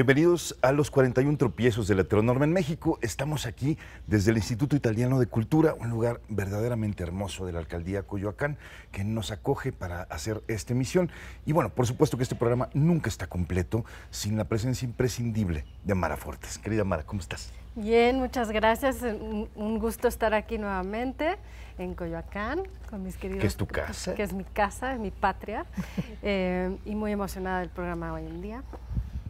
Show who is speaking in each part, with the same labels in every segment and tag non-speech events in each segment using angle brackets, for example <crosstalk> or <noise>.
Speaker 1: Bienvenidos a los 41 tropiezos de la Heteronorma en México. Estamos aquí desde el Instituto Italiano de Cultura, un lugar verdaderamente hermoso de la alcaldía Coyoacán que nos acoge para hacer esta emisión. Y bueno, por supuesto que este programa nunca está completo sin la presencia imprescindible de Mara Fortes. Querida Mara, ¿cómo estás?
Speaker 2: Bien, muchas gracias. Un gusto estar aquí nuevamente en Coyoacán con mis queridos. Que es tu casa. Que es mi casa, es mi patria. <laughs> Eh, y muy emocionada del programa hoy en día.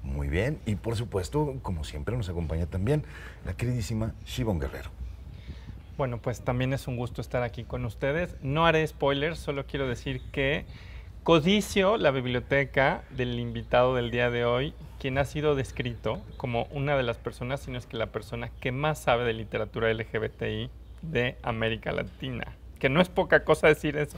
Speaker 1: Muy bien. Y por supuesto, como siempre, nos acompaña también la queridísima Shivon Guerrero.
Speaker 3: Bueno, pues también es un gusto estar aquí con ustedes. No haré spoilers, solo quiero decir que codicio la biblioteca del invitado del día de hoy, quien ha sido descrito como una de las personas, sino es que la persona que más sabe de literatura LGBTI de América Latina. Que no es poca cosa decir eso.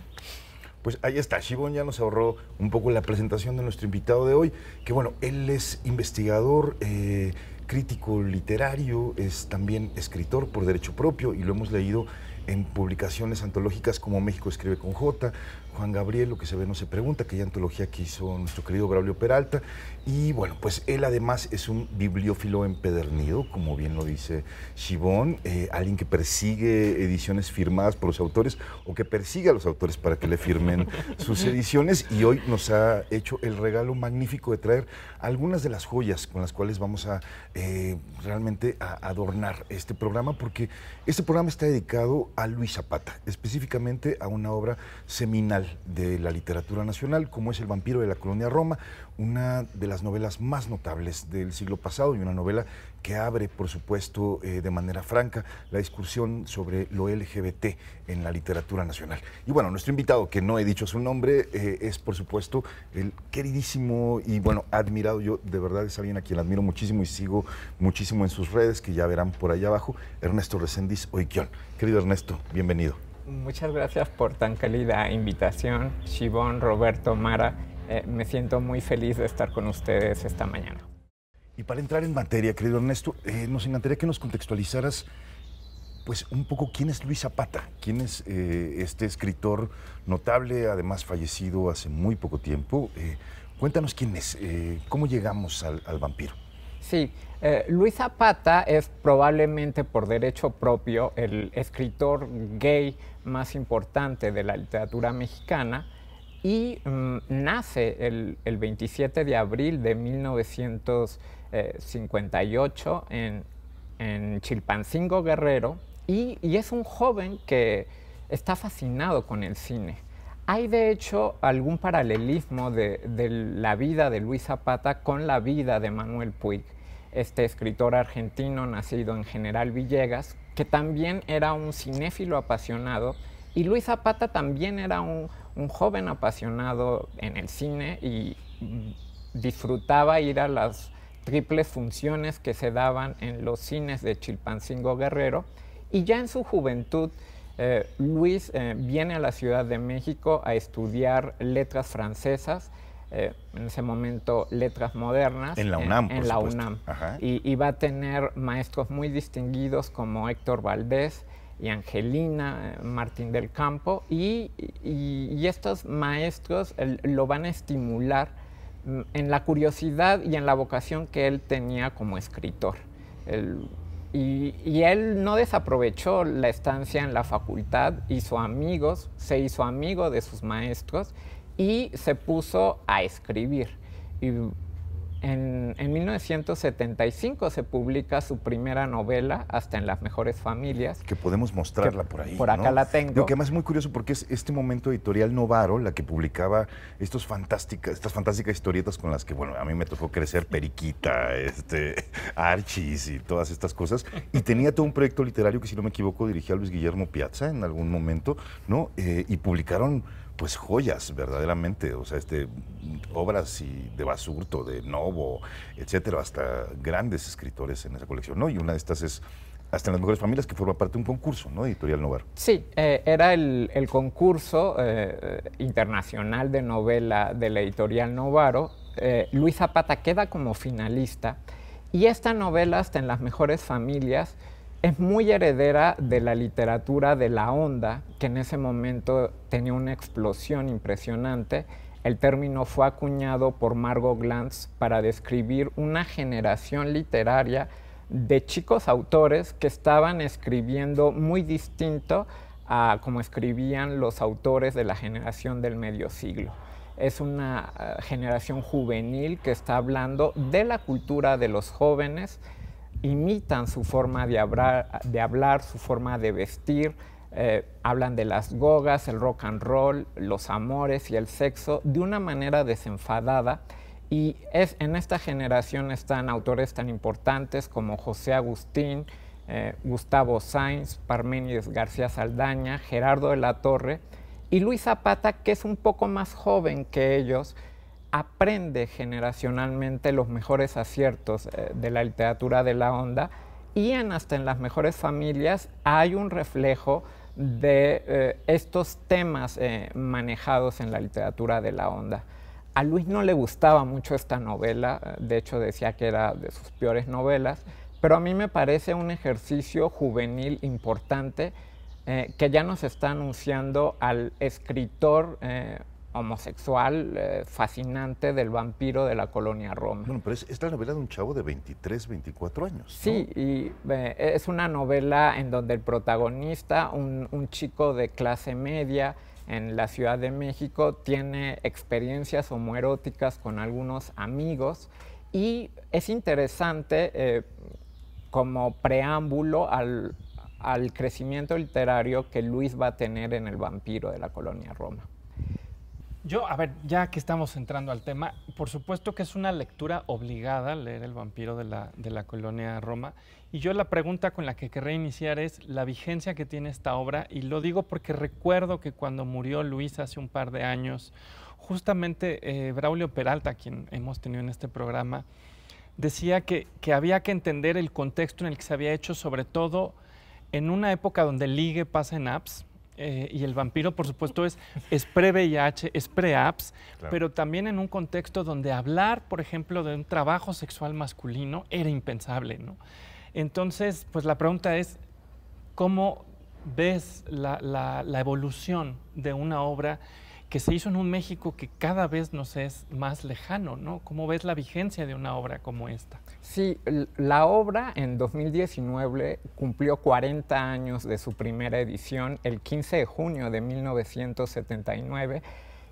Speaker 1: Pues ahí está, Shibón ya nos ahorró un poco la presentación de nuestro invitado de hoy, que bueno, él es investigador, eh, crítico literario, es también escritor por derecho propio y lo hemos leído en publicaciones antológicas como México escribe con J, Juan Gabriel, lo que se ve no se pregunta, aquella antología que hizo nuestro querido Braulio Peralta. Y bueno, pues él además es un bibliófilo empedernido, como bien lo dice Shibón, eh, alguien que persigue ediciones firmadas por los autores o que persigue a los autores para que le firmen <laughs> sus ediciones. Y hoy nos ha hecho el regalo magnífico de traer algunas de las joyas con las cuales vamos a eh, realmente adornar este programa, porque este programa está dedicado a Luis Zapata, específicamente a una obra seminal de la literatura nacional, como es El vampiro de la colonia Roma, una de las novelas más notables del siglo pasado y una novela que abre, por supuesto, eh, de manera franca la discusión sobre lo LGBT en la literatura nacional. Y bueno, nuestro invitado, que no he dicho su nombre, eh, es, por supuesto, el queridísimo y, bueno, admirado, yo de verdad es alguien a quien admiro muchísimo y sigo muchísimo en sus redes, que ya verán por allá abajo, Ernesto Reséndiz Oiquión. Querido Ernesto, bienvenido.
Speaker 4: Muchas gracias por tan cálida invitación, Shibón, Roberto, Mara. Eh, me siento muy feliz de estar con ustedes esta mañana.
Speaker 1: Y para entrar en materia, querido Ernesto, eh, nos encantaría que nos contextualizaras pues un poco quién es Luis Zapata, quién es eh, este escritor notable, además fallecido hace muy poco tiempo. cuéntanos quién es, cómo llegamos al vampiro.
Speaker 4: Sí, Luis Zapata es probablemente por derecho propio el escritor gay más importante de la literatura mexicana y mm, nace el, 27 de abril de 1958 en, Chilpancingo Guerrero y, es un joven que está fascinado con el cine. Hay de hecho algún paralelismo de la vida de Luis Zapata con la vida de Manuel Puig este escritor argentino nacido en General Villegas, que también era un cinéfilo apasionado, y Luis Zapata también era un, joven apasionado en el cine y disfrutaba ir a las triples funciones que se daban en los cines de Chilpancingo Guerrero. Y ya en su juventud, eh, Luis eh, viene a la Ciudad de México a estudiar letras francesas eh, en ese momento Letras Modernas. En la UNAM. Y, va a tener maestros muy distinguidos como Héctor Valdés y Angelina eh, Martín del Campo. Y, estos maestros lo van a estimular mm, en la curiosidad y en la vocación que él tenía como escritor. y, y, él no desaprovechó la estancia en la facultad, hizo amigos, se hizo amigo de sus maestros y se puso a escribir. Y en, 1975 se publica su primera novela, Hasta en las mejores familias. Que
Speaker 1: podemos mostrarla por ahí. Por acá la tengo. Lo que más es muy curioso porque es este momento editorial Novaro, la que publicaba estos fantásticas, estas fantásticas historietas con las que, bueno, a mí me tocó crecer Periquita, este, Archis y todas estas cosas. Y tenía todo un proyecto literario que, si no me equivoco, dirigía Luis Guillermo Piazza en algún momento, ¿no? Eh, y publicaron pues joyas verdaderamente, o sea, este, obras y de Basurto, de Novo, etcétera, hasta grandes escritores en esa colección, ¿no? Y una de estas es hasta en las mejores familias que forma parte de un concurso, ¿no? Editorial Novaro.
Speaker 4: Sí, eh, era el, concurso eh, internacional de novela de la editorial Novaro. Eh, Luis Zapata queda como finalista y esta novela, hasta en las mejores familias, es muy heredera de la literatura de la onda, que en ese momento tenía una explosión impresionante. El término fue acuñado por Margot Glantz para describir una generación literaria de chicos autores que estaban escribiendo muy distinto a como escribían los autores de la generación del medio siglo. Es una eh, generación juvenil que está hablando de la cultura de los jóvenes, imitan su forma de hablar, su forma de vestir, eh, hablan de las gogas, el rock and roll, los amores y el sexo de una manera desenfadada. Y es, en esta generación están autores tan importantes como José Agustín, eh, Gustavo Sainz, Parménides García Saldaña, Gerardo de la Torre y Luis Zapata, que es un poco más joven que ellos, aprende generacionalmente los mejores aciertos eh, de la literatura de la onda y en hasta en las mejores familias hay un reflejo de eh, estos temas eh, manejados en la literatura de la onda. A Luis no le gustaba mucho esta novela, de hecho decía que era de sus peores novelas, pero a mí me parece un ejercicio juvenil importante que ya nos está anunciando al escritor homosexual eh, fascinante del vampiro de la colonia Roma.
Speaker 1: Bueno, pero es, esta la novela de un chavo de 23, 24 años.
Speaker 4: Sí, y es una novela en donde el protagonista, un, chico de clase media en la Ciudad de México, tiene experiencias homoeróticas con algunos amigos y es interesante eh, como preámbulo al, al crecimiento literario que Luis va a tener en El vampiro de la colonia Roma.
Speaker 3: Yo, a ver, ya que estamos entrando al tema, por supuesto que es una lectura obligada leer El vampiro de la, de colonia Roma. Y yo la pregunta con la que querré iniciar es la vigencia que tiene esta obra. Y lo digo porque recuerdo que cuando murió Luis hace un par de años, justamente eh, Braulio Peralta, quien hemos tenido en este programa, decía que, que había que entender el contexto en el que se había hecho, sobre todo en una época donde ligue pasa en apps eh, y el vampiro, por supuesto, es, pre-VIH, es pre aps pero también en un contexto donde hablar, por ejemplo, de un trabajo sexual masculino era impensable, ¿no? Entonces, pues la pregunta es, ¿cómo ves la, evolución de una obra que se hizo en un México que cada vez nos es más lejano, ¿no? ¿Cómo ves la vigencia de una obra como esta?
Speaker 4: Sí, la obra en 2019 cumplió 40 años de su primera edición el 15 de junio de 1979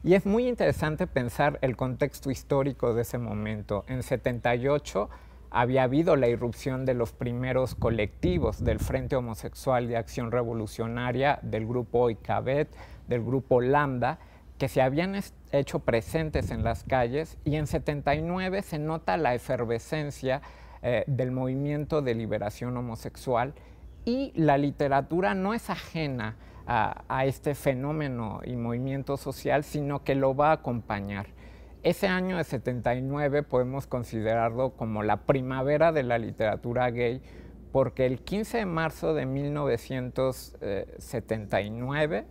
Speaker 4: y es muy interesante pensar el contexto histórico de ese momento. En 78 había habido la irrupción de los primeros colectivos del Frente Homosexual de Acción Revolucionaria, del grupo ICABET, del grupo Lambda, que se habían hecho presentes en las calles y en 79 se nota la efervescencia eh, del movimiento de liberación homosexual y la literatura no es ajena a, a, este fenómeno y movimiento social, sino que lo va a acompañar. Ese año de 79 podemos considerarlo como la primavera de la literatura gay, porque el 15 de marzo de 1979,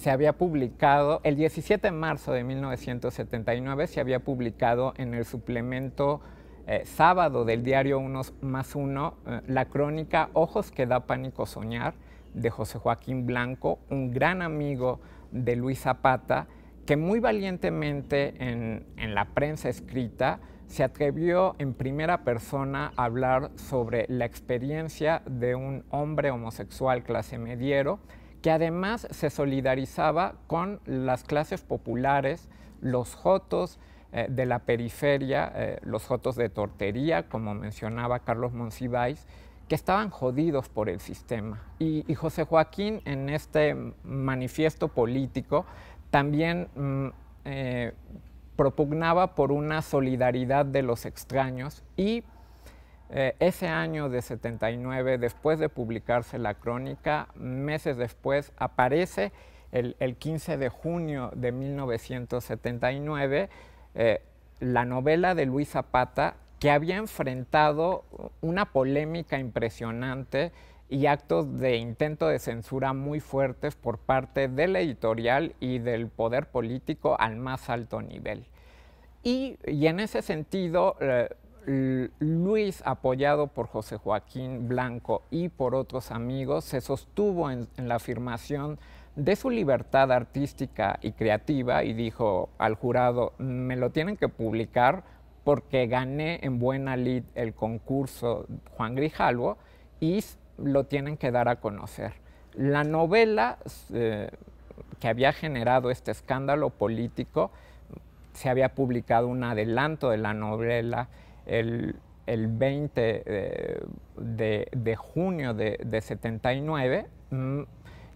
Speaker 4: se había publicado, el 17 de marzo de 1979 se había publicado en el suplemento eh, sábado del diario Unos más Uno eh, la crónica Ojos que da pánico soñar de José Joaquín Blanco, un gran amigo de Luis Zapata, que muy valientemente en, en la prensa escrita se atrevió en primera persona a hablar sobre la experiencia de un hombre homosexual clase mediero que además se solidarizaba con las clases populares, los jotos eh, de la periferia, eh, los jotos de tortería, como mencionaba Carlos Monsiváis, que estaban jodidos por el sistema. Y, José Joaquín en este manifiesto político también mm, eh, propugnaba por una solidaridad de los extraños y eh, ese año de 79, después de publicarse la crónica, meses después aparece el, 15 de junio de 1979 eh, la novela de Luis Zapata que había enfrentado una polémica impresionante y actos de intento de censura muy fuertes por parte de la editorial y del poder político al más alto nivel. Y, y en ese sentido, eh, Luis, apoyado por José Joaquín Blanco y por otros amigos, se sostuvo en, la afirmación de su libertad artística y creativa y dijo al jurado, me lo tienen que publicar porque gané en buena lid el concurso Juan Grijalvo y lo tienen que dar a conocer. La novela eh, que había generado este escándalo político, se había publicado un adelanto de la novela el, 20 eh, de, junio de, 79 mm,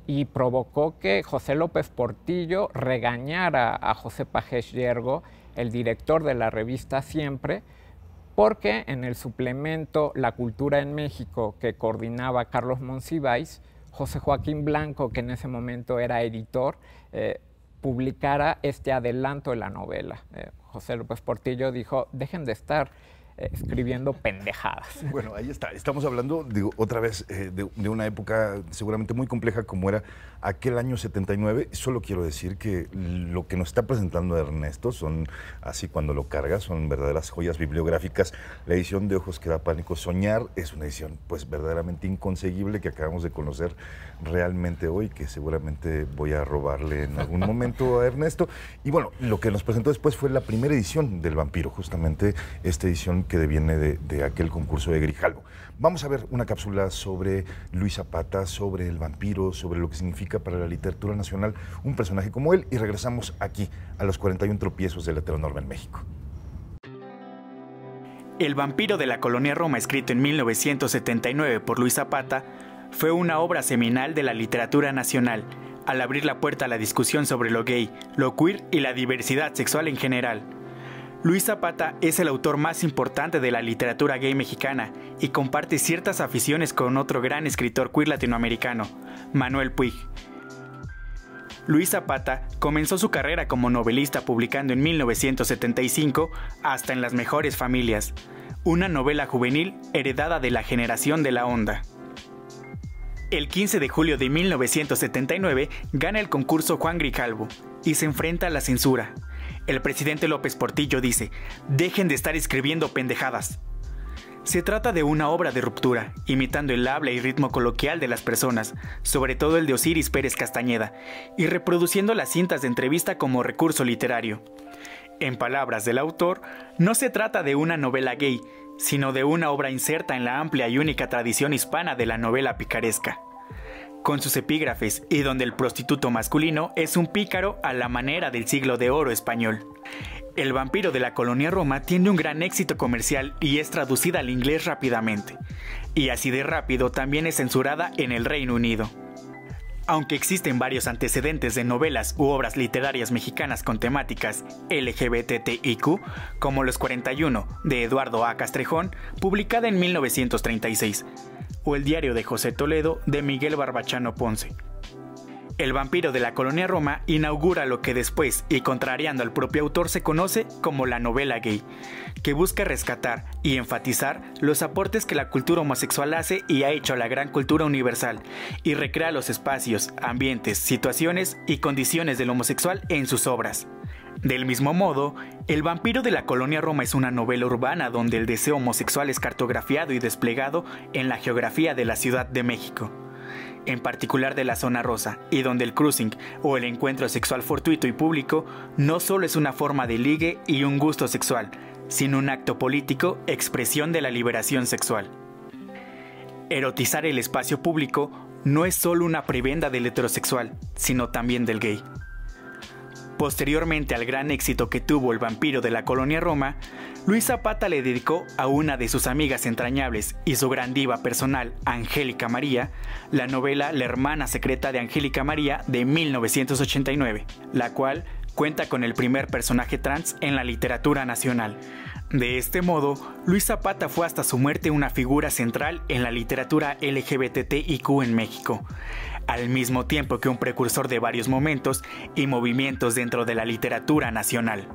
Speaker 4: y provocó que José López Portillo regañara a José Pajés Yergo, el director de la revista Siempre, porque en el suplemento La Cultura en México que coordinaba Carlos Monsiváis, José Joaquín Blanco, que en ese momento era editor, eh, publicara este adelanto de la novela. Eh, José López Portillo dijo, dejen de estar escribiendo pendejadas.
Speaker 1: <laughs> Bueno, ahí está. Estamos hablando, otra vez eh, de, una época seguramente muy compleja como era aquel año 79. Solo quiero decir que lo que nos está presentando Ernesto son, así cuando lo carga, son verdaderas joyas bibliográficas. La edición de Ojos que da pánico soñar es una edición pues verdaderamente inconseguible que acabamos de conocer realmente hoy, que seguramente voy a robarle en algún <laughs> momento a Ernesto. Y bueno, lo que nos presentó después fue la primera edición del vampiro, justamente esta edición que viene de, de aquel concurso de Grijalvo. Vamos a ver una cápsula sobre Luis Zapata, sobre el vampiro, sobre lo que significa para la Literatura Nacional un personaje como él y regresamos aquí a los 41 tropiezos de la heteronorma en México.
Speaker 5: El vampiro de la colonia Roma, escrito en 1979 por Luis Zapata, fue una obra seminal de la literatura nacional, al abrir la puerta a la discusión sobre lo gay, lo queer y la diversidad sexual en general. Luis Zapata es el autor más importante de la literatura gay mexicana y comparte ciertas aficiones con otro gran escritor queer latinoamericano, Manuel Puig. Luis Zapata comenzó su carrera como novelista publicando en 1975 Hasta en las mejores familias, una novela juvenil heredada de la generación de la onda. El 15 de julio de 1979 gana el concurso Juan Grijalvo y se enfrenta a la censura, el presidente López Portillo dice, dejen de estar escribiendo pendejadas. Se trata de una obra de ruptura, imitando el habla y ritmo coloquial de las personas, sobre todo el de Osiris Pérez Castañeda, y reproduciendo las cintas de entrevista como recurso literario. En palabras del autor, no se trata de una novela gay, sino de una obra inserta en la amplia y única tradición hispana de la novela picaresca con sus epígrafes y donde el prostituto masculino es un pícaro a la manera del siglo de oro español. El vampiro de la colonia Roma tiene un gran éxito comercial y es traducida al inglés rápidamente, y así de rápido también es censurada en el Reino Unido. Aunque existen varios antecedentes de novelas u obras literarias mexicanas con temáticas LGBTIQ, como Los 41 de Eduardo A. Castrejón, publicada en 1936, o El diario de José Toledo de Miguel Barbachano Ponce el vampiro de la colonia Roma inaugura lo que después, y contrariando al propio autor, se conoce como la novela gay, que busca rescatar y enfatizar los aportes que la cultura homosexual hace y ha hecho a la gran cultura universal, y recrea los espacios, ambientes, situaciones y condiciones del homosexual en sus obras. Del mismo modo, El vampiro de la colonia Roma es una novela urbana donde el deseo homosexual es cartografiado y desplegado en la geografía de la Ciudad de México en particular de la zona rosa, y donde el cruising o el encuentro sexual fortuito y público no solo es una forma de ligue y un gusto sexual, sino un acto político, expresión de la liberación sexual. Erotizar el espacio público no es solo una prebenda del heterosexual, sino también del gay. Posteriormente al gran éxito que tuvo el vampiro de la colonia Roma, Luis Zapata le dedicó a una de sus amigas entrañables y su gran diva personal, Angélica María, la novela La hermana secreta de Angélica María de 1989, la cual cuenta con el primer personaje trans en la literatura nacional. De este modo, Luis Zapata fue hasta su muerte una figura central en la literatura LGBTIQ en México, al mismo tiempo que un precursor de varios momentos y movimientos dentro de la literatura nacional.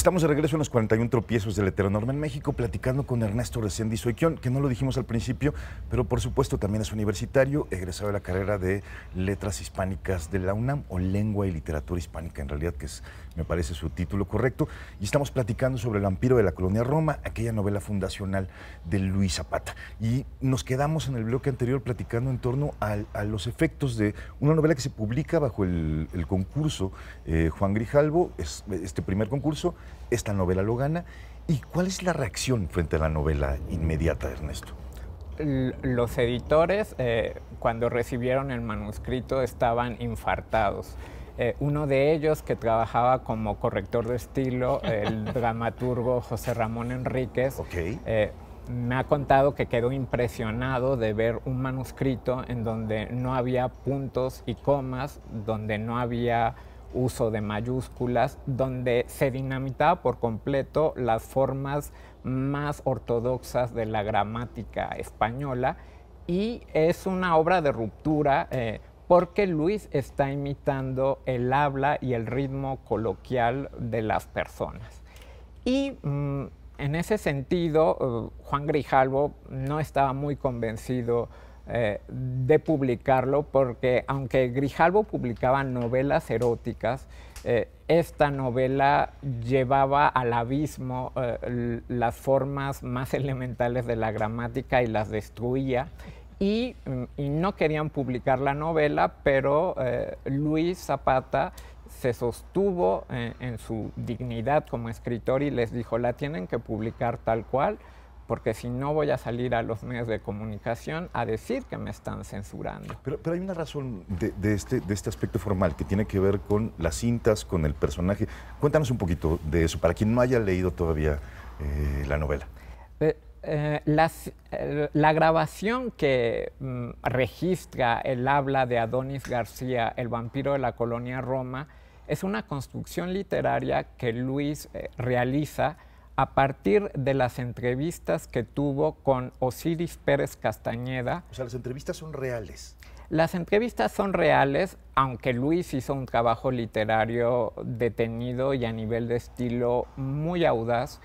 Speaker 1: Estamos de regreso en los 41 tropiezos de la en México, platicando con Ernesto Reséndiz Soiquión, que no lo dijimos al principio, pero por supuesto también es universitario, egresado de la carrera de Letras Hispánicas de la UNAM, o Lengua y Literatura Hispánica en realidad, que es me parece su título correcto. Y estamos platicando sobre El vampiro de la colonia Roma, aquella novela fundacional de Luis Zapata. Y nos quedamos en el bloque anterior platicando en torno a, los efectos de una novela que se publica bajo el, concurso eh, Juan Grijalvo, este primer concurso, esta novela lo gana. ¿Y cuál es la reacción frente a la novela inmediata, Ernesto?
Speaker 4: Los editores, eh, cuando recibieron el manuscrito, estaban infartados. Eh, uno de ellos que trabajaba como corrector de estilo, el <laughs> dramaturgo José Ramón Enríquez, eh, me ha contado que quedó impresionado de ver un manuscrito en donde no había puntos y comas, donde no había uso de mayúsculas, donde se dinamitaba por completo las formas más ortodoxas de la gramática española y es una obra de ruptura. Eh, porque Luis está imitando el habla y el ritmo coloquial de las personas. Y mm, en ese sentido, eh, Juan Grijalvo no estaba muy convencido eh, de publicarlo porque aunque Grijalvo publicaba novelas eróticas, eh, esta novela llevaba al abismo las formas más <laughs> elementales de la gramática y las destruía y, no querían publicar la novela, pero eh, Luis Zapata se sostuvo eh, en, su dignidad como escritor y les dijo, la tienen que publicar tal cual, porque si no voy a salir a los medios de comunicación a decir que me están censurando.
Speaker 1: Pero, hay una razón de, este, de este aspecto formal que tiene que ver con las cintas, con el personaje. Cuéntanos un poquito de eso, para quien no haya leído todavía eh, la novela.
Speaker 4: Eh, eh, la grabación que mm, registra el habla de Adonis García, el vampiro de la colonia Roma, es una construcción literaria que Luis eh, realiza a partir de las entrevistas que tuvo con Osiris Pérez Castañeda.
Speaker 1: O sea, las entrevistas son reales.
Speaker 4: Las entrevistas son reales, aunque Luis hizo un trabajo literario detenido y a nivel de estilo muy audaz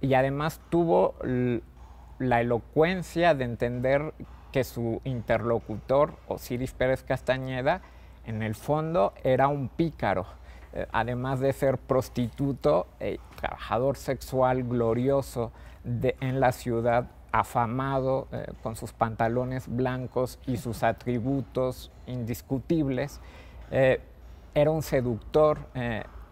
Speaker 4: y además tuvo la elocuencia de entender que su interlocutor, Osiris Pérez Castañeda, en el fondo era un pícaro, eh, además de ser prostituto, eh, trabajador sexual glorioso de, en la ciudad, afamado eh, con sus pantalones blancos y sus atributos indiscutibles. era un seductor,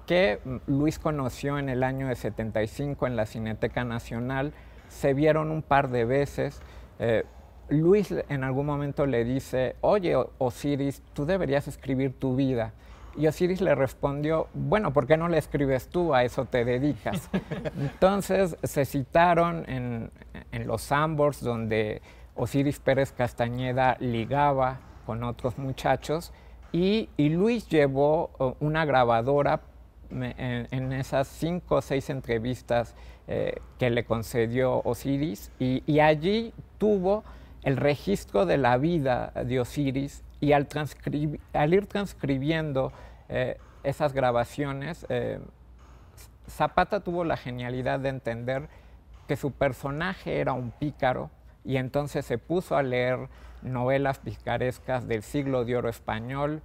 Speaker 4: que Luis conoció en el año de 75 en la Cineteca Nacional. Se vieron un par de veces. Eh, Luis en algún momento le dice, oye Osiris, tú deberías escribir tu vida. Y Osiris le respondió, bueno, ¿por qué no le escribes tú? A eso te dedicas. <laughs> Entonces se citaron en, en los Ambors, donde Osiris Pérez Castañeda ligaba con otros muchachos, y, y Luis llevó eh, una grabadora en, esas cinco o seis entrevistas eh, que le concedió Osiris y, allí tuvo el registro de la vida de Osiris y al, ir transcribiendo eh, esas grabaciones, eh, Zapata tuvo la genialidad de entender que su personaje era un pícaro y entonces se puso a leer novelas picarescas del siglo de oro español,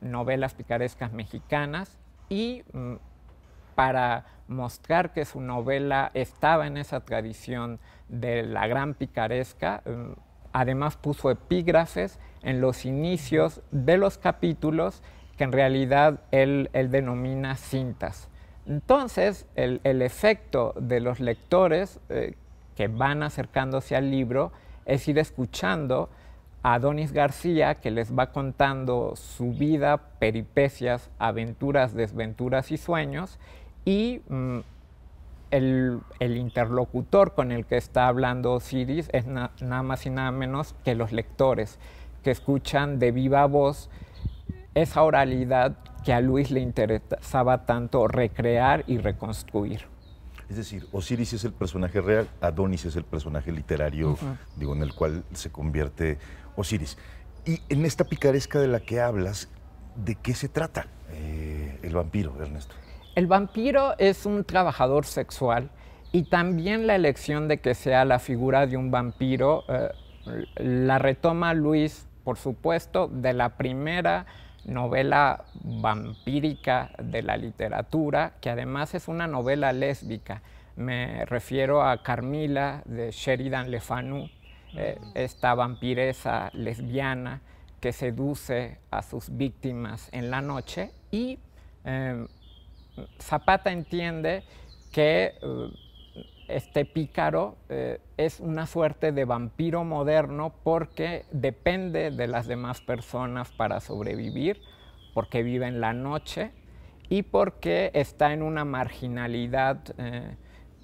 Speaker 4: novelas picarescas mexicanas y mm, para mostrar que su novela estaba en esa tradición de la gran picaresca, mm, además puso epígrafes en los inicios de los capítulos que en realidad él, denomina cintas. Entonces, el, efecto de los lectores eh, que van acercándose al libro es ir escuchando Adonis García que les va contando su vida, peripecias, aventuras, desventuras y sueños y mm, el, interlocutor con el que está hablando Osiris es nada más y nada menos que los lectores que escuchan de viva voz esa oralidad que a Luis le interesaba tanto recrear y reconstruir.
Speaker 1: Es decir, Osiris es el personaje real, Adonis es el personaje literario, digo, en el cual se convierte Osiris. Y en esta picaresca de la que hablas, ¿de qué se trata eh, el vampiro, Ernesto?
Speaker 4: El vampiro es un trabajador sexual y también la elección de que sea la figura de un vampiro eh, la retoma Luis, por supuesto, de la primera novela vampírica de la literatura, que además es una novela lésbica. Me refiero a Carmila de Sheridan Le Fanu, eh, esta vampiresa lesbiana que seduce a sus víctimas en la noche y em, Zapata entiende que eh, este pícaro eh, es una suerte de vampiro moderno porque depende de las demás personas para sobrevivir, porque vive en la noche y porque está en una marginalidad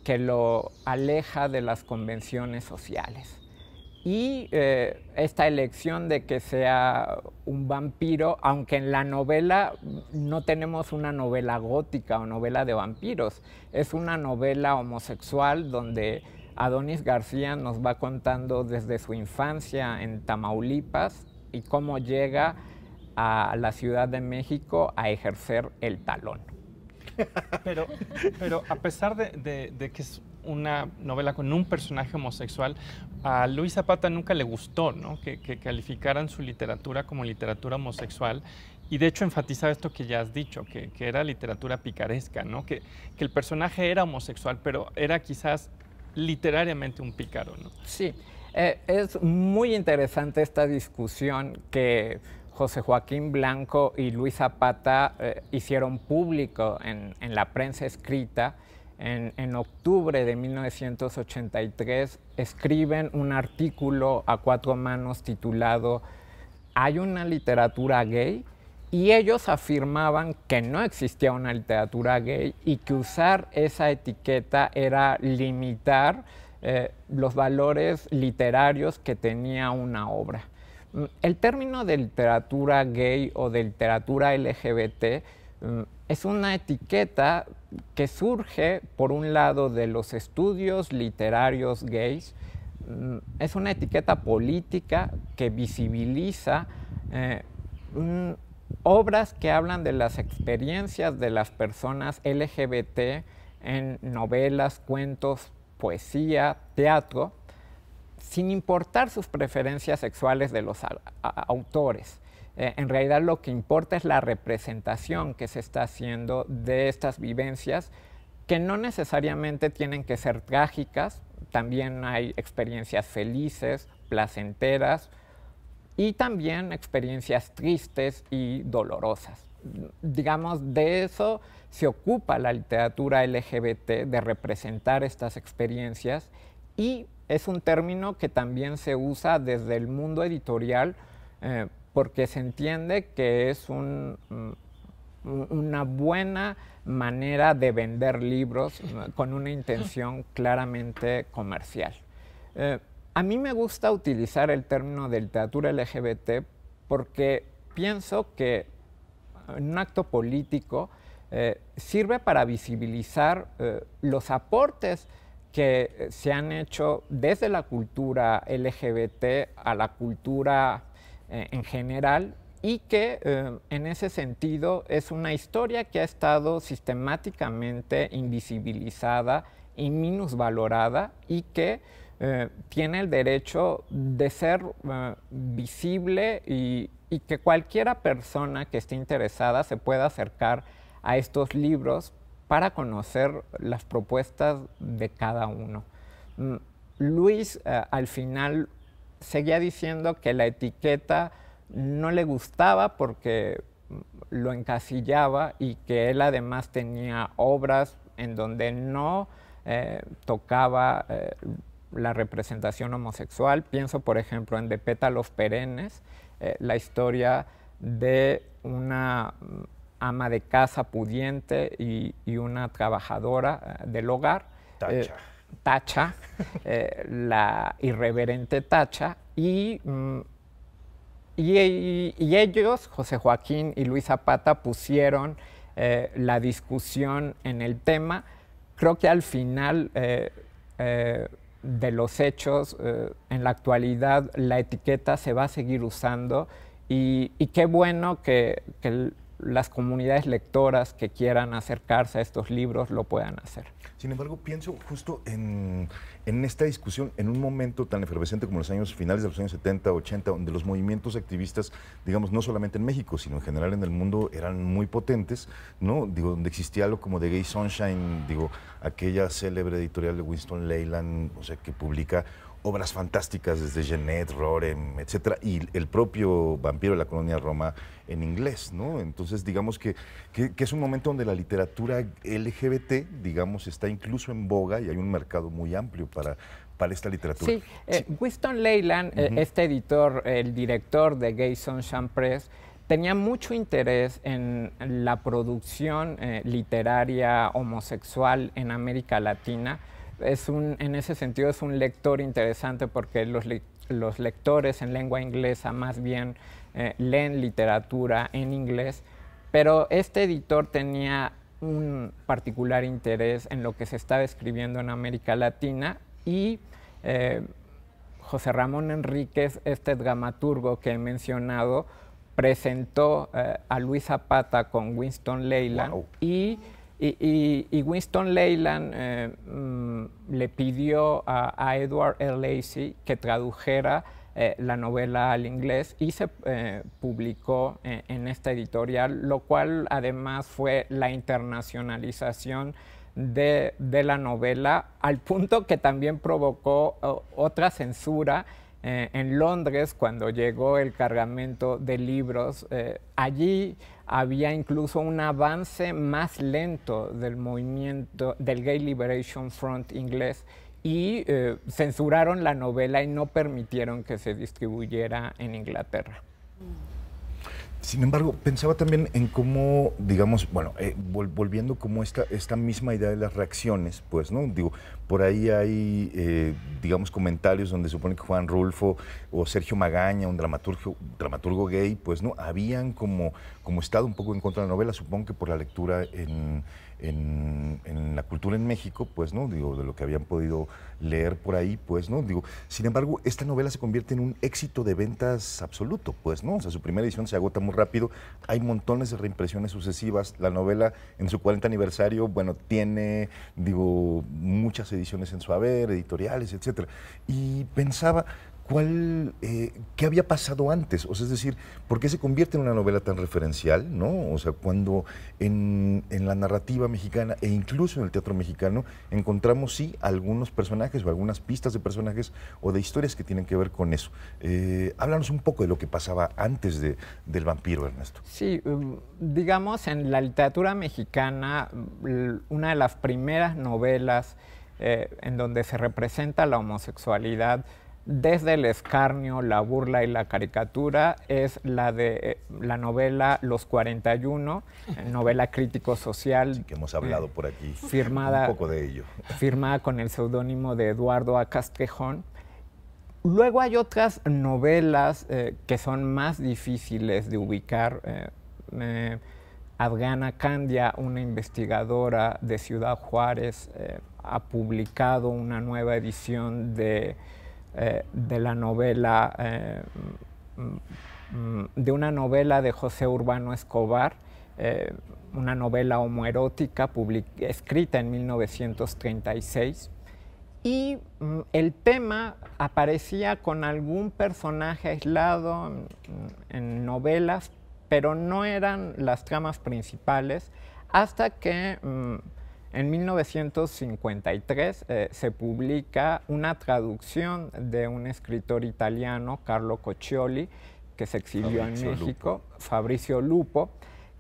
Speaker 4: que lo aleja de las convenciones sociales y eh, esta elección de que sea un vampiro, aunque en la novela no tenemos una novela gótica o novela de vampiros, es una novela homosexual donde Adonis García nos va contando desde su infancia en Tamaulipas y cómo llega a la Ciudad de México a ejercer el talón.
Speaker 3: Pero, pero a pesar de que es una novela con un personaje homosexual, a Luis Zapata nunca le gustó que, calificaran su literatura como literatura homosexual y de hecho enfatizaba esto que ya has dicho, que, era literatura picaresca, ¿no? que, el personaje era homosexual, pero era quizás literariamente un pícaro.
Speaker 4: Sí, eh, es muy interesante esta discusión que José Joaquín Blanco y Luis Zapata eh, hicieron público en la prensa escrita en, octubre de 1983 escriben un artículo a cuatro manos titulado Hay una literatura gay y ellos afirmaban que no existía una literatura gay y que usar esa etiqueta era limitar eh, los valores literarios que tenía una obra. Mm, el término de literatura gay o de literatura LGBT Mm, es una etiqueta que surge por un lado de los estudios literarios gays, mm, es una etiqueta política que visibiliza eh, obras que hablan de las experiencias de las personas LGBT en novelas, cuentos, poesía, teatro, sin importar sus preferencias sexuales de los autores. Eh, en realidad lo que importa es la representación que se está haciendo de estas vivencias, que no necesariamente tienen que ser trágicas, también hay experiencias felices, placenteras y también experiencias tristes y dolorosas. Digamos, de eso se ocupa la literatura LGBT, de representar estas experiencias y es un término que también se usa desde el mundo editorial. Eh, porque se entiende que es mm, una buena manera de vender libros con una intención claramente comercial. Eh, a mí me gusta utilizar el término de literatura LGBT porque pienso que un acto político eh, sirve para visibilizar eh, los aportes que se han hecho desde la cultura LGBT a la cultura eh, en general y que eh, en ese sentido es una historia que ha estado sistemáticamente invisibilizada y minusvalorada y que eh, tiene el derecho de ser visible y, y, que cualquiera persona que esté interesada se pueda acercar a estos libros para conocer las propuestas de cada uno. Mm, Luis al final seguía diciendo que la etiqueta no le gustaba porque lo encasillaba y que él además tenía obras en donde no eh, tocaba eh, la representación homosexual. Pienso, por ejemplo, en De Pétalos Perennes, eh, la historia de una mm, ama de casa pudiente y, y una trabajadora del hogar. Tacha. Tacha, eh, la irreverente Tacha, mm, y, ellos, José Joaquín y Luis Zapata, pusieron eh, la discusión en el tema. Creo que al final eh, de los hechos, en la actualidad, la etiqueta se va a seguir usando y, qué bueno que, que, las comunidades lectoras que quieran acercarse a estos libros lo puedan hacer.
Speaker 1: Sin embargo, pienso justo en, esta discusión, en un momento tan efervescente como los años finales de los años 70, 80, donde los movimientos activistas, digamos, no solamente en México, sino en general en el mundo, eran muy potentes, ¿no? Digo, donde existía algo como de Gay Sunshine, digo, aquella célebre editorial de Winston Leyland, o sea, que publica obras fantásticas desde Genet, Rorem, etcétera, y el propio vampiro de la colonia Roma en inglés, ¿no? Entonces, digamos que, es un momento donde la literatura LGBT, digamos, está incluso en boga y hay un mercado muy amplio para, esta literatura. Sí,
Speaker 4: eh, Winston Leyland, eh, este editor, el director de Gay Sunshine Press, tenía mucho interés en la producción eh, literaria homosexual en América Latina es un, en ese sentido es un lector interesante porque los, los lectores en lengua inglesa más bien eh, leen literatura en inglés, pero este editor tenía un particular interés en lo que se estaba escribiendo en América Latina y eh, José Ramón Enríquez, este dramaturgo que he mencionado, presentó eh, a Luis Zapata con Winston Leyland y y, Winston Leyland eh, mm, le pidió a, Edward L. Lacey que tradujera eh, la novela al inglés y se eh, publicó en esta editorial, lo cual además fue la internacionalización de, la novela, al punto que también provocó otra censura. en Londres, cuando llegó el cargamento de libros, allí había incluso un avance más lento del movimiento del Gay Liberation Front inglés y eh, censuraron la novela y no permitieron que se distribuyera en Inglaterra. Mm.
Speaker 1: Sin embargo, pensaba también en cómo, digamos, bueno, eh, volviendo como esta, esta misma idea de las reacciones, pues, ¿no? Digo, por ahí hay, eh, digamos, comentarios donde supone que Juan Rulfo o Sergio Magaña, un dramaturgo, dramaturgo gay, pues, ¿no? Habían como, como estado un poco en contra de la novela, supongo que por la lectura en, en, la cultura en México, pues, ¿no? Digo, de lo que habían podido leer por ahí, pues, ¿no? Digo, sin embargo, esta novela se convierte en un éxito de ventas absoluto, pues, ¿no? O sea, su primera edición se agota muy rápido, hay montones de reimpresiones sucesivas, la novela en su 40 aniversario, bueno, tiene, digo, muchas ediciones en su haber, editoriales, etcétera. Y pensaba, eh, ¿Qué había pasado antes? O sea, es decir, ¿por qué se convierte en una novela tan referencial? O sea, cuando en, la narrativa mexicana e incluso en el teatro mexicano encontramos sí algunos personajes o algunas pistas de personajes o de historias que tienen que ver con eso. Eh, háblanos un poco de lo que pasaba antes del vampiro, Ernesto.
Speaker 4: Sí, um, digamos, en la literatura mexicana, mm, una de las primeras novelas eh, en donde se representa la homosexualidad, desde el escarnio, la burla y la caricatura es la de eh, la novela Los 41, <laughs> novela crítico social. que hemos hablado por aquí. Firmada, poco de ello. <laughs> Firmada con el seudónimo de Eduardo A. Acastejón. Luego hay otras novelas eh, que son más difíciles de ubicar. Eh, eh, Adriana Candia, una investigadora de Ciudad Juárez, ha publicado una nueva edición de eh, de la novela, eh, mm, mm, de una novela de José Urbano Escobar, eh, una novela homoerótica escrita en 1936. Y mm, el tema aparecía con algún personaje aislado en, novelas, pero no eran las tramas principales, hasta que en 1953 eh, se publica una traducción de un escritor italiano, Carlo Coccioli, que se exhibió en México, Fabricio Lupo,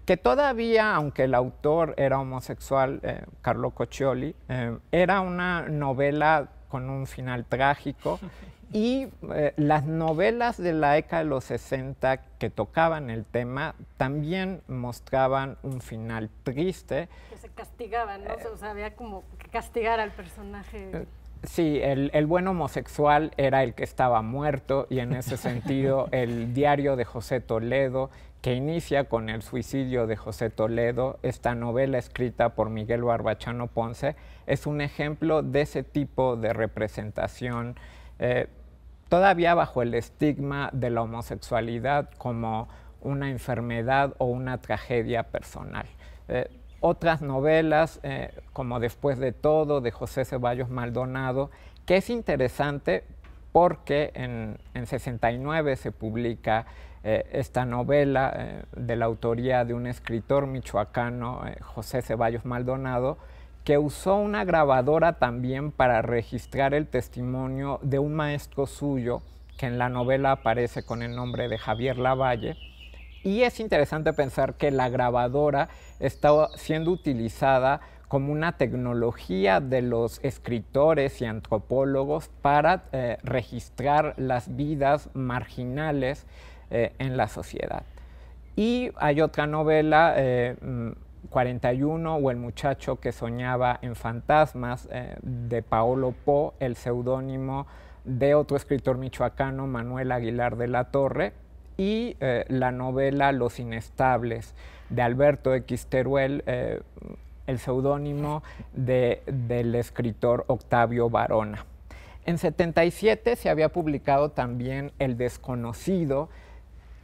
Speaker 4: que todavía, aunque el autor era homosexual, eh, Carlo Coccioli, eh, era una novela con un final trágico <laughs> y las novelas de la época de los 60 que tocaban el tema también mostraban un final triste
Speaker 2: castigaban, ¿no? o sea, había como que castigar al personaje.
Speaker 4: Eh, sí, el, buen homosexual era el que estaba muerto y en ese sentido <laughs> el diario de José Toledo, que inicia con el suicidio de José Toledo, esta novela escrita por Miguel Barbachano Ponce, es un ejemplo de ese tipo de representación, eh, todavía bajo el estigma de la homosexualidad como una enfermedad o una tragedia personal. Eh, otras novelas eh, como Después de todo de José Ceballos Maldonado, que es interesante porque en, en 69 se publica eh, esta novela eh, de la autoría de un escritor michoacano, José Ceballos Maldonado, que usó una grabadora también para registrar el testimonio de un maestro suyo, que en la novela aparece con el nombre de Javier Lavalle, y es interesante pensar que la grabadora está siendo utilizada como una tecnología de los escritores y antropólogos para eh, registrar las vidas marginales eh, en la sociedad. Y hay otra novela, 41 eh, mm, o El muchacho que soñaba en fantasmas, de Paolo Po, el seudónimo de otro escritor michoacano, Manuel Aguilar de la Torre, y eh, la novela Los Inestables de Alberto X. Teruel, eh, el seudónimo del escritor Octavio Varona. En 77 se había publicado también El desconocido,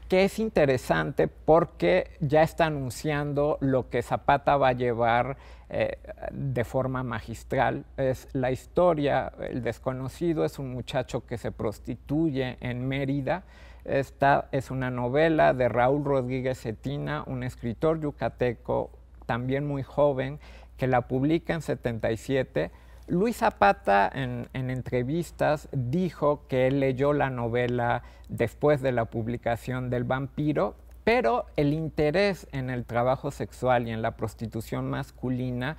Speaker 4: que es interesante porque ya está anunciando lo que Zapata va a llevar eh, de forma magistral. Es la historia, el desconocido es un muchacho que se prostituye en Mérida, esta es una novela de Raúl Rodríguez Cetina, un escritor yucateco también muy joven, que la publica en 77. Luis Zapata en, en, entrevistas dijo que él leyó la novela después de la publicación del vampiro, pero el interés en el trabajo sexual y en la prostitución masculina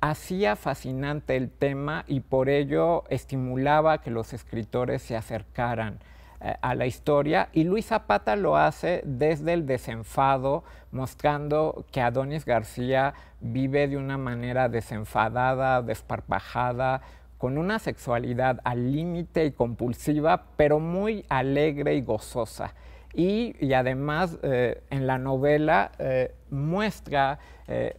Speaker 4: hacía fascinante el tema y por ello estimulaba que los escritores se acercaran eh, a la historia y Luis Zapata lo hace desde el desenfado, mostrando que Adonis García vive de una manera desenfadada, desparpajada, con una sexualidad al límite y compulsiva, pero muy alegre y gozosa. Y, además eh, en la novela eh, muestra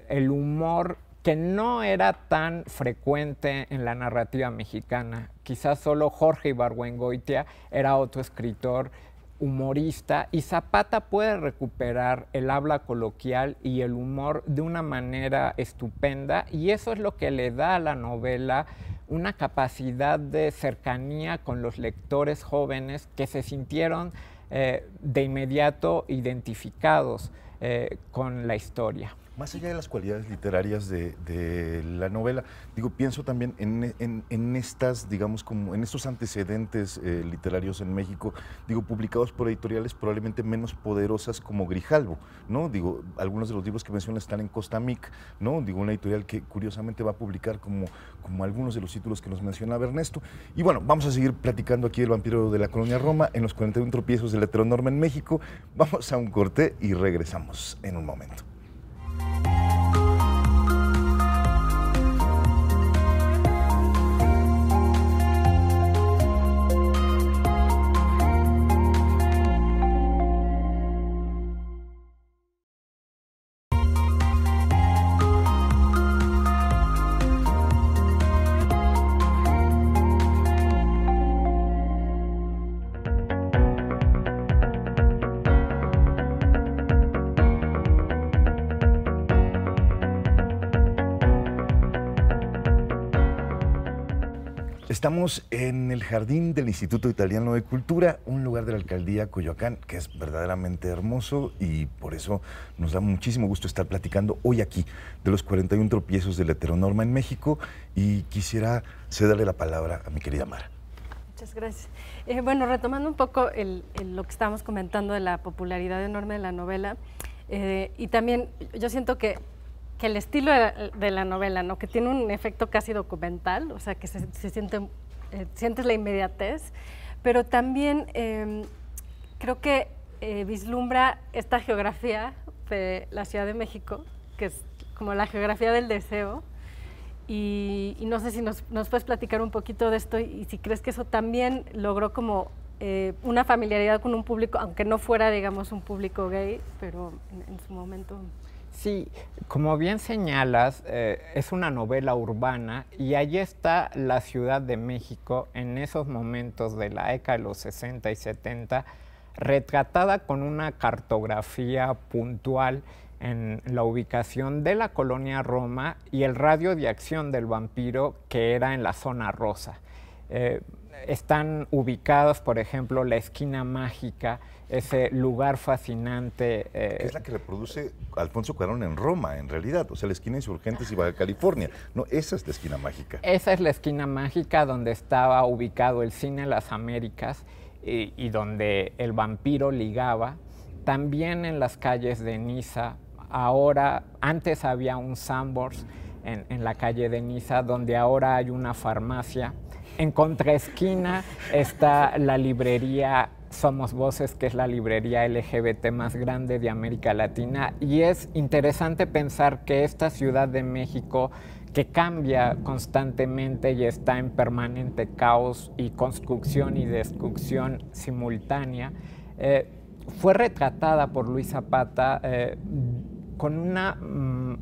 Speaker 4: el humor que no era tan frecuente en la narrativa mexicana. Quizás solo Jorge Ibargüengoitia era otro escritor humorista y Zapata puede recuperar el habla coloquial y el humor de una manera estupenda y eso es lo que le da a la novela una capacidad de cercanía con los lectores jóvenes que se sintieron eh, de inmediato identificados eh, con la historia.
Speaker 1: Más allá de las cualidades literarias de, la novela, digo, pienso también en, estas, digamos, como en estos antecedentes eh, literarios en México, digo, publicados por editoriales probablemente menos poderosas como Grijalvo, ¿no? Digo, algunos de los libros que menciona están en Costa Mic, ¿no? Digo, una editorial que curiosamente va a publicar como, algunos de los títulos que nos mencionaba Ernesto. Y bueno, vamos a seguir platicando aquí el vampiro de la colonia Roma en los 41 tropiezos de la en México. Vamos a un corte y regresamos en un momento. Estamos en el jardín del Instituto Italiano de Cultura, un lugar de la alcaldía Coyoacán que es verdaderamente hermoso y por eso nos da muchísimo gusto estar platicando hoy aquí de los 41 tropiezos de la heteronorma en México y quisiera cederle la palabra a mi querida Mara.
Speaker 2: Muchas gracias. Eh, bueno, retomando un poco lo que estábamos comentando de la popularidad enorme de la novela eh, y también yo siento que que el estilo de, la novela, ¿no? Que tiene un efecto casi documental, o sea, que se, siente, eh, sientes la inmediatez, pero también em, creo que eh, vislumbra esta geografía de la Ciudad de México, que es como la geografía del deseo. Y, no sé si nos, puedes platicar un poquito de esto y, si crees que eso también logró como eh, una familiaridad con un público, aunque no fuera, digamos, un público gay, pero en su momento.
Speaker 4: Sí, como bien señalas, eh, es una novela urbana y allí está la Ciudad de México en esos momentos de la época de los 60 y 70, retratada con una cartografía puntual en la ubicación de la colonia Roma y el radio de acción del vampiro que era en la zona rosa. Eh, están ubicados, por ejemplo, la esquina mágica,
Speaker 1: ese lugar fascinante. Eh, es la que reproduce Alfonso Cuarón en Roma, en realidad, o sea, la esquina Insurgentes y Baja California. No, esa es la esquina mágica.
Speaker 4: Esa es la esquina mágica donde estaba ubicado el cine Las Américas y, donde el vampiro ligaba. También en las calles de Niza, ahora, antes había un Sambors en, en la calle de Niza, donde ahora hay una farmacia. En contraesquina está la librería somos Voces, que es la librería LGBT más grande de América Latina, y es interesante pensar que esta Ciudad de México, que cambia constantemente y está en permanente caos y construcción y destrucción simultánea, eh, fue retratada por Luis Zapata eh, con una mm,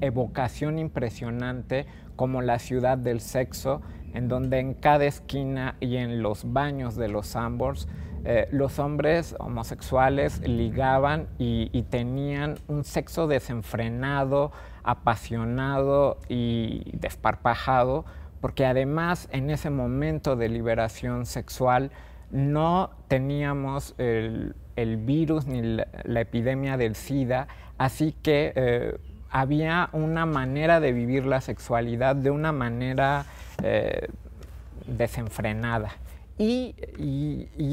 Speaker 4: evocación impresionante como la ciudad del sexo, en donde en cada esquina y en los baños de los Sambors eh, los hombres homosexuales ligaban y, tenían un sexo desenfrenado, apasionado y desparpajado, porque además en ese momento de liberación sexual no teníamos el, virus ni la, epidemia del SIDA, así que eh, había una manera de vivir la sexualidad de una manera eh, desenfrenada. Y,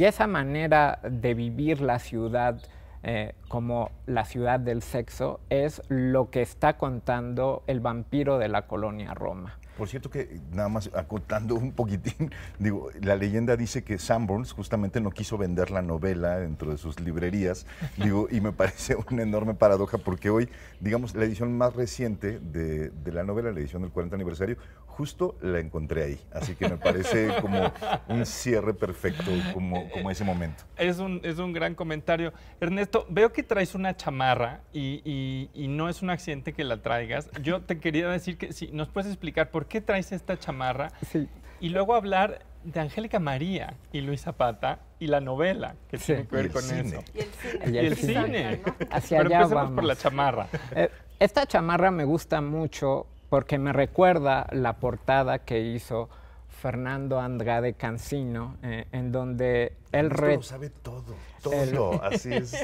Speaker 4: esa manera de vivir la ciudad eh, como la ciudad del sexo es lo que está contando el vampiro de la colonia Roma.
Speaker 1: Por cierto que, nada más acotando un poquitín, <laughs> digo, la leyenda dice que Sanborns justamente no quiso vender la novela dentro de sus librerías, <laughs> digo, y me parece una enorme paradoja porque hoy, digamos, la edición más reciente de, de la novela, la edición del 40 aniversario, justo la encontré ahí. Así que me parece como un cierre perfecto, como, como ese momento.
Speaker 3: Es un, es un gran comentario. Ernesto, veo que traes una chamarra y, no es un accidente que la traigas. Yo te quería decir que si nos puedes explicar por qué traes esta chamarra y luego hablar de Angélica María y Luis Zapata y la novela que tiene que ver con eso. Y el cine. Y el, cine. Pero por la chamarra. Eh, esta
Speaker 4: chamarra me gusta mucho porque me recuerda la portada que hizo Fernando Andrade Cancino, eh, en donde él... Re... Lo sabe
Speaker 1: todo, todo, <laughs> así es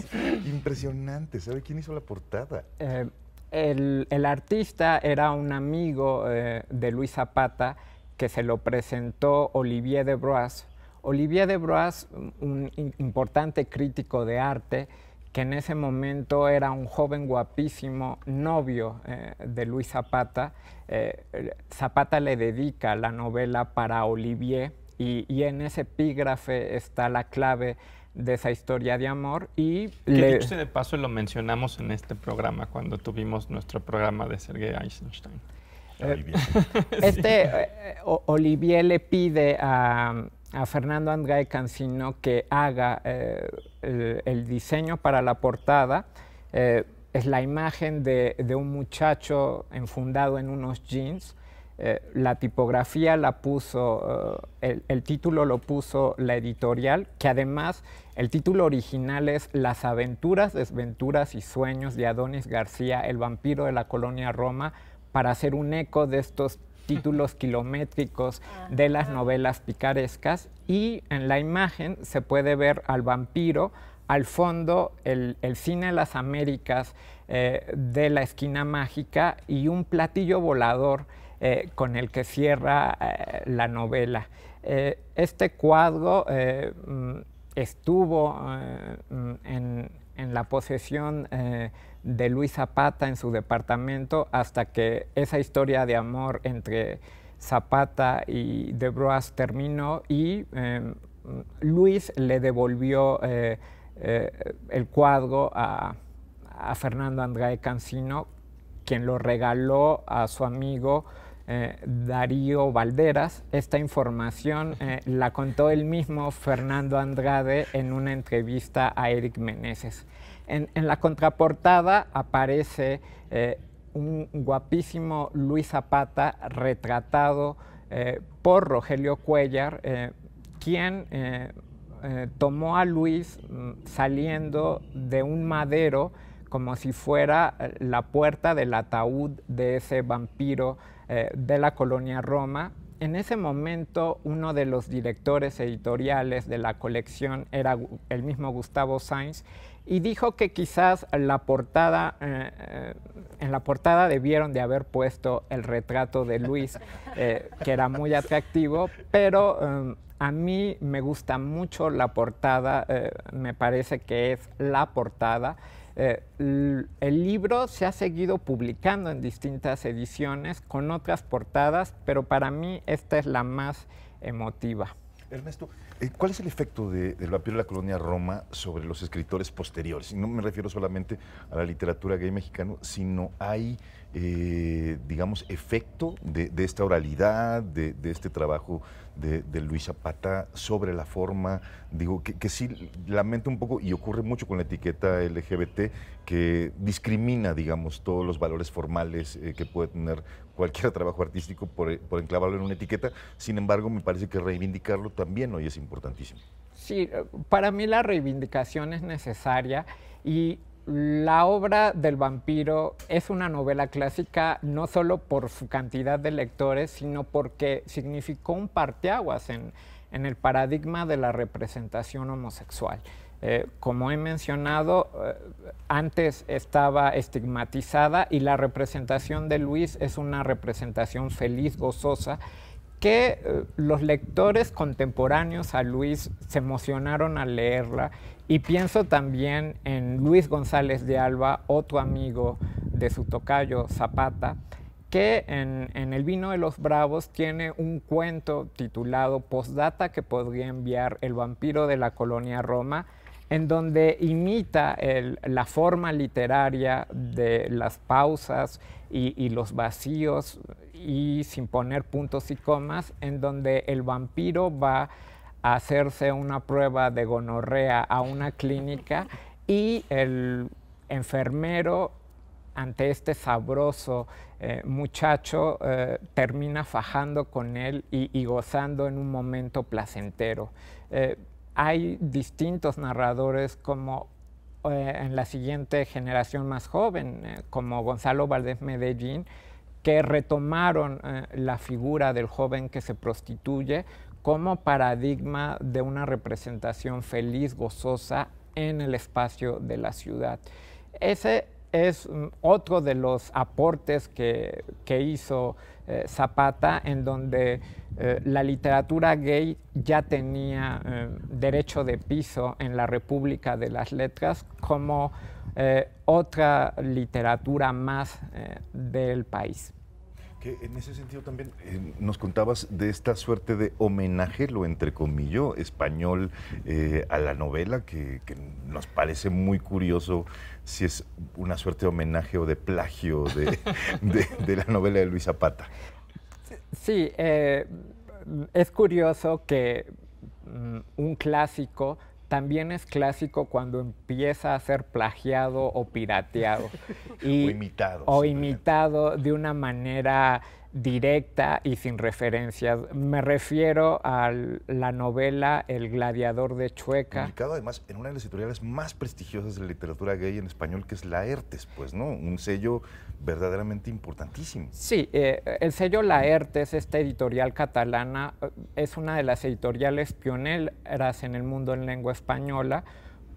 Speaker 1: impresionante, sabe quién hizo la portada.
Speaker 4: Eh, el, artista era un amigo eh, de Luis Zapata que se lo presentó Olivier de Broas. Olivier de Broas, un importante crítico de arte, que en ese momento era un joven guapísimo novio eh, de Luis Zapata. Eh, Zapata le dedica la novela para Olivier y, y, en ese epígrafe está la clave de esa historia
Speaker 3: de amor y le... de paso lo mencionamos en este programa cuando tuvimos nuestro programa de Sergei Eisenstein. <laughs> este eh,
Speaker 4: Olivier le pide a a Fernando Andrea Cancino que haga eh, el, diseño para la portada. Eh, es la imagen de, un muchacho enfundado en unos jeans. Eh, la tipografía la puso, el, el, título lo puso la editorial, que además el título original es Las aventuras, desventuras y sueños de Adonis García, el vampiro de la colonia Roma, para hacer un eco de estos títulos kilométricos de las novelas picarescas y en la imagen se puede ver al vampiro, al fondo el, cine de Las Américas eh, de la esquina mágica y un platillo volador eh, con el que cierra eh, la novela. este cuadro mm, estuvo mm, en, en, la posesión de Luis Zapata en su departamento hasta que esa historia de amor entre Zapata y de Broas terminó y em, Luis le devolvió eh, eh, el cuadro a, Fernando Andrade Cancino, quien lo regaló a su amigo eh, Darío Valderas. Esta información la contó el mismo Fernando Andrade en una entrevista a Eric Meneses. En, la contraportada aparece eh, un guapísimo Luis Zapata retratado eh, por Rogelio Cuellar, eh, quien tomó a Luis mm, saliendo de un madero como si fuera la puerta del ataúd de ese vampiro de la colonia Roma, en ese momento uno de los directores editoriales de la colección era el mismo Gustavo Sainz y dijo que quizás la portada, eh, eh, en la portada debieron de haber puesto el retrato de Luis, <laughs> eh, que era muy atractivo, pero a mí me gusta mucho la portada, me parece que es la portada. el libro se ha seguido publicando en distintas ediciones con otras portadas, pero para mí esta es la más emotiva. Ernesto,
Speaker 1: eh, ¿Cuál es el efecto de, del vampiro de la colonia Roma sobre los escritores posteriores? Y no me refiero solamente a la literatura gay mexicana, sino hay eh, digamos, efecto de, esta oralidad, de, este trabajo de, Luis Zapata sobre la forma, digo, que, sí lamento un poco, y ocurre mucho con la etiqueta LGBT, que discrimina, digamos, todos los valores formales eh, que puede tener cualquier <laughs> trabajo artístico por, por, enclavarlo en una etiqueta, sin embargo, me parece que reivindicarlo también hoy es importantísimo.
Speaker 4: Sí, para mí la reivindicación es necesaria y la obra del vampiro es una novela clásica no solo por su cantidad de lectores, sino porque significó un parteaguas en, el paradigma de la representación homosexual. Eh, como he mencionado, eh, antes estaba estigmatizada y la representación de Luis es una representación feliz, gozosa, que eh, los lectores contemporáneos a Luis se emocionaron al leerla y pienso también en Luis González de Alba, otro amigo de su tocayo Zapata, que en, El vino de los bravos tiene un cuento titulado Postdata que podría enviar el vampiro de la colonia Roma, en donde imita la forma literaria de las pausas y, los vacíos y sin poner puntos y comas, en donde el vampiro va a hacerse una prueba de gonorrea a una clínica y el enfermero ante este sabroso eh, muchacho eh, termina fajando con él y, gozando en un momento placentero. Eh, hay distintos narradores como eh, en la siguiente generación más joven, eh, como Gonzalo Valdés Medellín, que retomaron eh, la figura del joven que se prostituye como paradigma de una representación feliz, gozosa en el espacio de la ciudad. Ese es mm, otro de los aportes que, hizo eh, Zapata, en donde eh, la literatura gay ya tenía eh, derecho de piso en la República de las Letras como otra literatura más del país.
Speaker 1: Que en ese sentido también eh, nos contabas de esta suerte de homenaje, lo entrecomilló español eh, a la novela, que, nos parece muy curioso si es una suerte de homenaje o de plagio de, la novela de Luis Zapata.
Speaker 4: Sí, eh, es curioso que mm, un clásico también es clásico cuando empieza a ser plagiado o pirateado. <laughs> o imitado. O imitado de una manera directa y sin referencias. Me refiero a la novela El gladiador de Chueca. Publicado
Speaker 1: además en una de las editoriales más prestigiosas de la literatura gay en español, que es Laertes, pues, ¿no? Un sello verdaderamente importantísimo.
Speaker 4: Sí, eh, el sello Laertes, esta editorial catalana, eh, es una de las editoriales pioneras en el mundo en lengua española,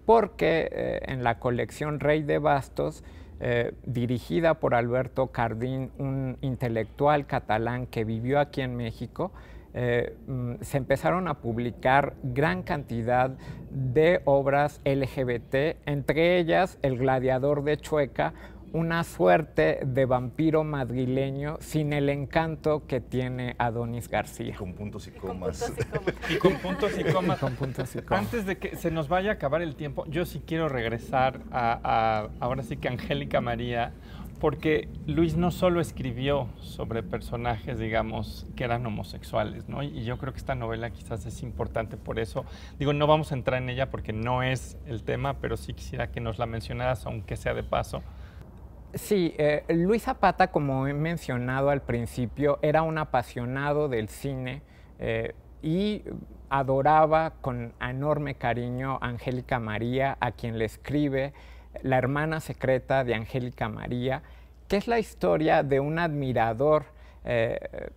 Speaker 4: porque eh, en la colección Rey de Bastos, eh, dirigida por Alberto Cardín, un intelectual catalán que vivió aquí en México, eh, mm, se empezaron a publicar gran cantidad de obras LGBT, entre ellas El Gladiador de Chueca, una suerte de vampiro madrileño sin el encanto que tiene Adonis García. con puntos y
Speaker 3: comas. Y con puntos y comas. Antes de que se nos vaya a acabar el tiempo, yo sí quiero regresar a, ahora sí que Angélica María, porque Luis no solo escribió sobre personajes, digamos, que eran homosexuales, ¿no? Y yo creo que esta novela quizás es importante por eso. Digo, no vamos a entrar en ella porque no es el tema, pero sí quisiera que nos la mencionaras, aunque sea de paso.
Speaker 4: Sí, eh, Luis Zapata, como he mencionado al principio, era un apasionado del cine eh, y adoraba con enorme cariño a Angélica María, a quien le escribe La hermana secreta de Angélica María, que es la historia de un admirador eh,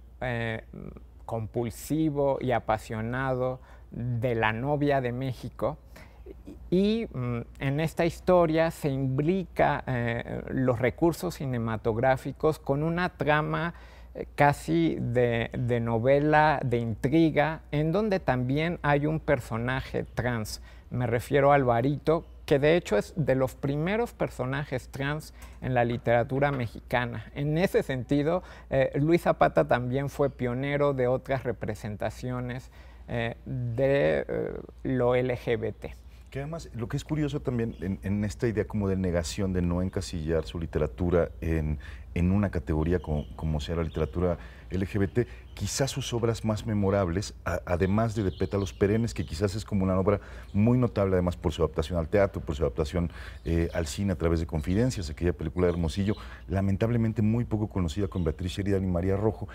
Speaker 4: compulsivo y apasionado de la novia de México, y mm, en esta historia se implica eh, los recursos cinematográficos con una trama eh, casi de, novela, de intriga, en donde también hay un personaje trans. Me refiero a Alvarito, que de hecho es de los primeros personajes trans en la literatura mexicana. En ese sentido, eh, Luis Zapata también fue pionero de otras representaciones de lo LGBT.
Speaker 1: Que además, lo que es curioso también en, esta idea como de negación, de no encasillar su literatura en, una categoría como, sea la literatura LGBT, quizás sus obras más memorables, además de De Pétalos Perenes, que quizás es como una obra muy notable, además por su adaptación al teatro, por su adaptación eh, al cine a través de Confidencias, aquella película de Hermosillo, lamentablemente muy poco conocida con Beatriz Sheridan y María Rojo,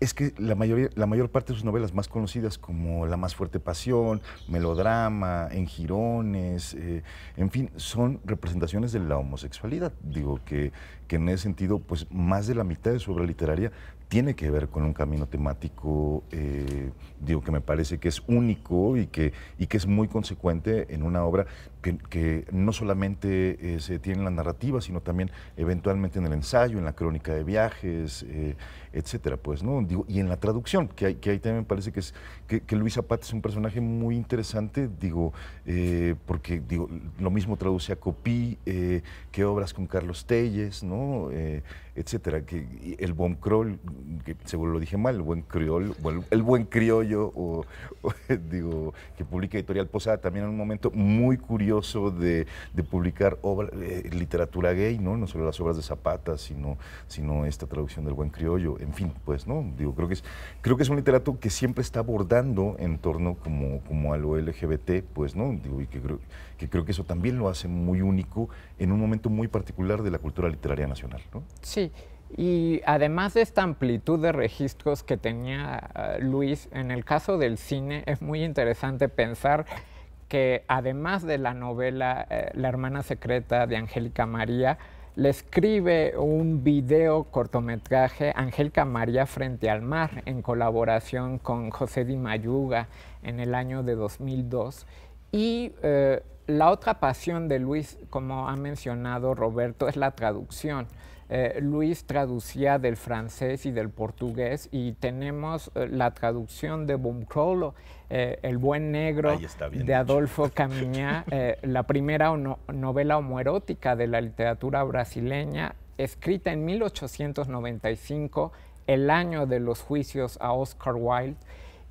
Speaker 1: es que la, mayoría, la mayor parte de sus novelas más conocidas, como La más fuerte pasión, Melodrama, En Girones, eh, en fin, son representaciones de la homosexualidad. Digo que, en ese sentido, pues más de la mitad de su obra literaria tiene que ver con un camino temático, eh, digo que me parece que es único y que, y que es muy consecuente en una obra que, no solamente eh, se tiene en la narrativa, sino también eventualmente en el ensayo, en la crónica de viajes, eh, etcétera, pues, ¿no? Digo, y en la traducción, que, hay, que ahí también me parece que, es, que, Luis Zapata es un personaje muy interesante, digo, eh, porque digo, lo mismo traduce a Copí, eh, que obras con Carlos Telles, ¿no? etcétera, que el buen crol, que seguro lo dije mal, el buen criol, el, buen criollo, <laughs> o, digo, que publica Editorial Posada también en un momento muy curioso de, publicar obra, eh, literatura gay, ¿no? No solo las obras de Zapata, sino, sino esta traducción del buen criollo. En fin, pues, ¿no? Digo, creo que es, creo que es un literato que siempre está abordando en torno como, como a LGBT, pues, ¿no? Digo, y que creo, que creo que eso también lo hace muy único en un momento muy particular de la cultura literaria nacional,
Speaker 4: Sí. Y además de esta amplitud de registros que tenía eh, Luis, en el caso del cine es muy interesante pensar que además de la novela eh, La hermana secreta de Angélica María, le escribe un video cortometraje Angélica María frente al mar en colaboración con José Di Mayuga en el año de 2002 y eh, la otra pasión de Luis, como ha mencionado Roberto, es la traducción. Eh, Luis traducía del francés y del portugués y tenemos eh, la traducción de Bumcolo, eh, El buen negro de Adolfo <laughs> Caminha, la primera novela homoerótica de la literatura brasileña, escrita en 1895, el año de los juicios a Oscar Wilde.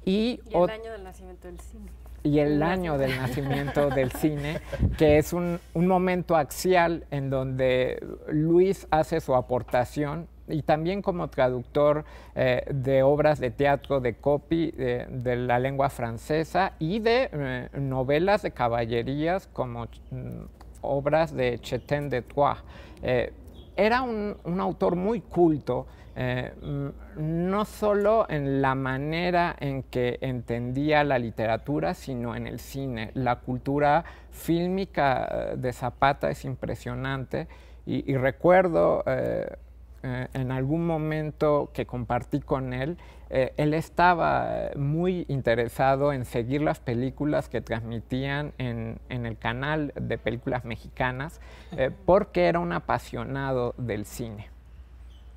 Speaker 4: Y, y el
Speaker 2: año del nacimiento del cine y el año del <laughs> nacimiento del cine,
Speaker 4: que es un, momento axial en donde Luis hace su aportación y también como traductor eh, de obras de teatro, de copy de, la lengua francesa y de eh, novelas de caballerías como mm, obras de Chetin de Troyes. Eh, era un, autor muy culto eh, mm, no solo en la manera en que entendía la literatura, sino en el cine. La cultura fílmica eh, de Zapata es impresionante y, recuerdo eh, en algún momento que compartí con él, él estaba muy interesado en seguir las películas que transmitían en el canal de películas mexicanas porque era un apasionado del cine.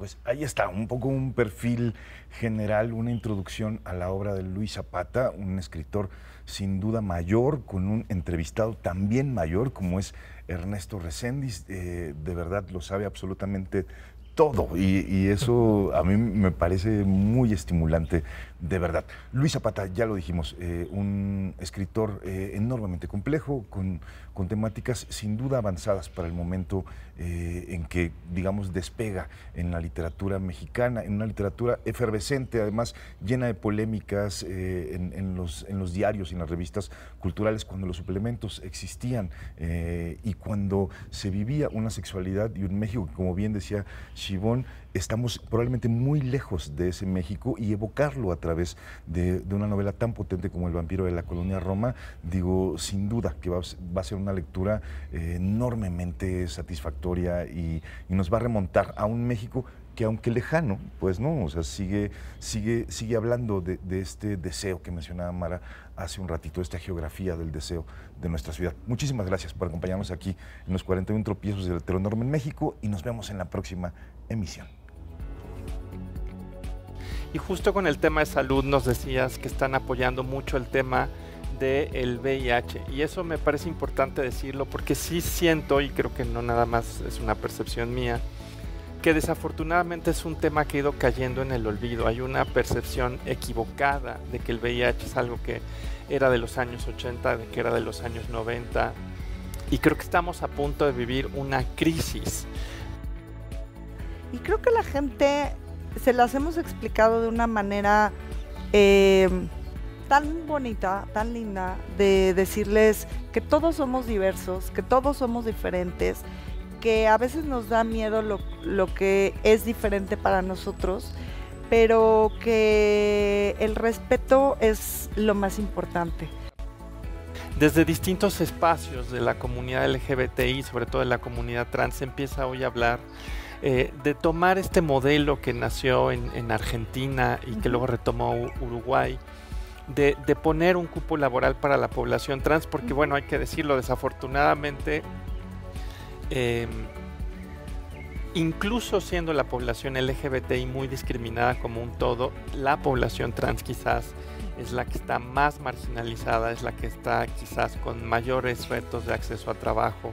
Speaker 1: Pues ahí está, un poco un perfil general, una introducción a la obra de Luis Zapata, un escritor sin duda mayor, con un entrevistado también mayor como es Ernesto Reséndiz. Eh, de verdad lo sabe absolutamente todo. Y, eso a mí me parece muy estimulante, de verdad. Luis Zapata, ya lo dijimos, eh, un escritor eh, enormemente complejo, con, con, temáticas sin duda avanzadas para el momento eh, en que, digamos, despega en la literatura mexicana, en una literatura efervescente, además llena de polémicas en, los, en, los, diarios y en las revistas culturales, cuando los suplementos existían y cuando se vivía una sexualidad y un México, como bien decía estamos probablemente muy lejos de ese México y evocarlo a través de, una novela tan potente como El vampiro de la colonia Roma, digo, sin duda que va, a ser una lectura eh, enormemente satisfactoria y, nos va a remontar a un México que aunque lejano, pues no, o sea, sigue, sigue, sigue hablando de, este deseo que mencionaba Mara hace un ratito, esta geografía del deseo de nuestra ciudad. Muchísimas gracias por acompañarnos aquí en los 41 tropiezos del heteronorme en México y nos vemos en la próxima emisión.
Speaker 3: Y justo con el tema de salud nos decías que están apoyando mucho el tema del VIH. Y eso me parece importante decirlo porque sí siento, y creo que no nada más es una percepción mía, que desafortunadamente es un tema que ha ido cayendo en el olvido. Hay una percepción equivocada de que el VIH es algo que era de los años 80, de que era de los años 90. Y creo que estamos a punto de vivir una crisis y creo que la
Speaker 2: gente se las hemos explicado de una manera eh, tan bonita, tan linda, de decirles que todos somos diversos, que todos somos diferentes, que a veces nos da miedo lo, que es diferente para nosotros, pero que el respeto es lo más importante
Speaker 3: desde distintos espacios de la comunidad LGBTI, sobre todo de la comunidad trans, empieza hoy a hablar eh, de tomar este modelo que nació en, Argentina y que luego retomó Uruguay, de, poner un cupo laboral para la población trans, porque bueno, hay que decirlo, desafortunadamente, em, incluso siendo la población LGBTI muy discriminada como un todo, la población trans quizás es la que está más marginalizada, es la que está quizás con mayores retos de acceso a trabajo.